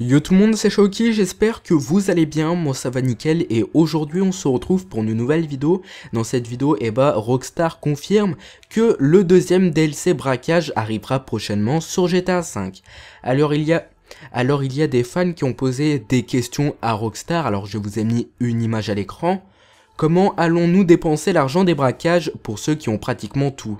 Yo tout le monde, c'est Shoki, j'espère que vous allez bien, moi ça va nickel et aujourd'hui on se retrouve pour une nouvelle vidéo. Dans cette vidéo, eh bah, Rockstar confirme que le deuxième DLC braquage arrivera prochainement sur GTA V. Alors il y a alors il y a des fans qui ont posé des questions à Rockstar, alors je vous ai mis une image à l'écran. Comment allons-nous dépenser l'argent des braquages pour ceux qui ont pratiquement tout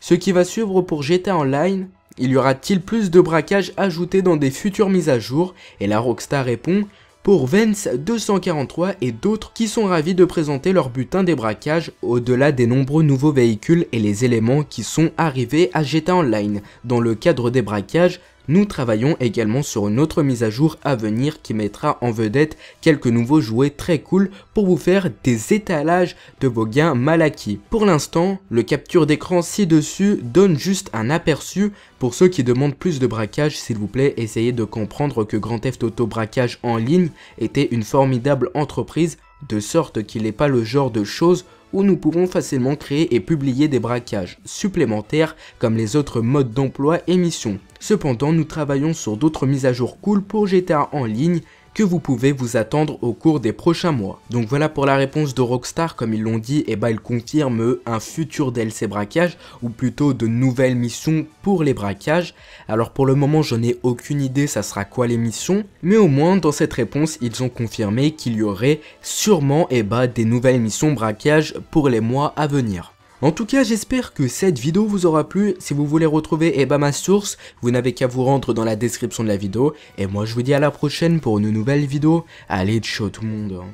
Ce qui va suivre pour GTA Online, il y aura-t-il plus de braquages ajoutés dans des futures mises à jour Et la Rockstar répond pour Vence 243 et d'autres qui sont ravis de présenter leur butin des braquages au-delà des nombreux nouveaux véhicules et les éléments qui sont arrivés à GTA Online. Dans le cadre des braquages, nous travaillons également sur une autre mise à jour à venir qui mettra en vedette quelques nouveaux jouets très cool pour vous faire des étalages de vos gains mal acquis. Pour l'instant, le capture d'écran ci-dessus donne juste un aperçu. Pour ceux qui demandent plus de braquage, s'il vous plaît, essayez de comprendre que Grand Theft Auto Braquage en ligne était une formidable entreprise de sorte qu'il n'est pas le genre de choses où nous pouvons facilement créer et publier des braquages supplémentaires comme les autres modes d'emploi et missions. Cependant, nous travaillons sur d'autres mises à jour cool pour GTA en ligne que vous pouvez vous attendre au cours des prochains mois. Donc voilà pour la réponse de Rockstar, comme ils l'ont dit, et bah ils confirment un futur DLC braquage, ou plutôt de nouvelles missions pour les braquages. Alors pour le moment je n'ai aucune idée ça sera quoi les missions, mais au moins dans cette réponse ils ont confirmé qu'il y aurait sûrement et bah des nouvelles missions braquage pour les mois à venir. En tout cas, j'espère que cette vidéo vous aura plu. Si vous voulez retrouver et eh ben, ma source, vous n'avez qu'à vous rendre dans la description de la vidéo. Et moi, je vous dis à la prochaine pour une nouvelle vidéo. Allez, ciao tout le monde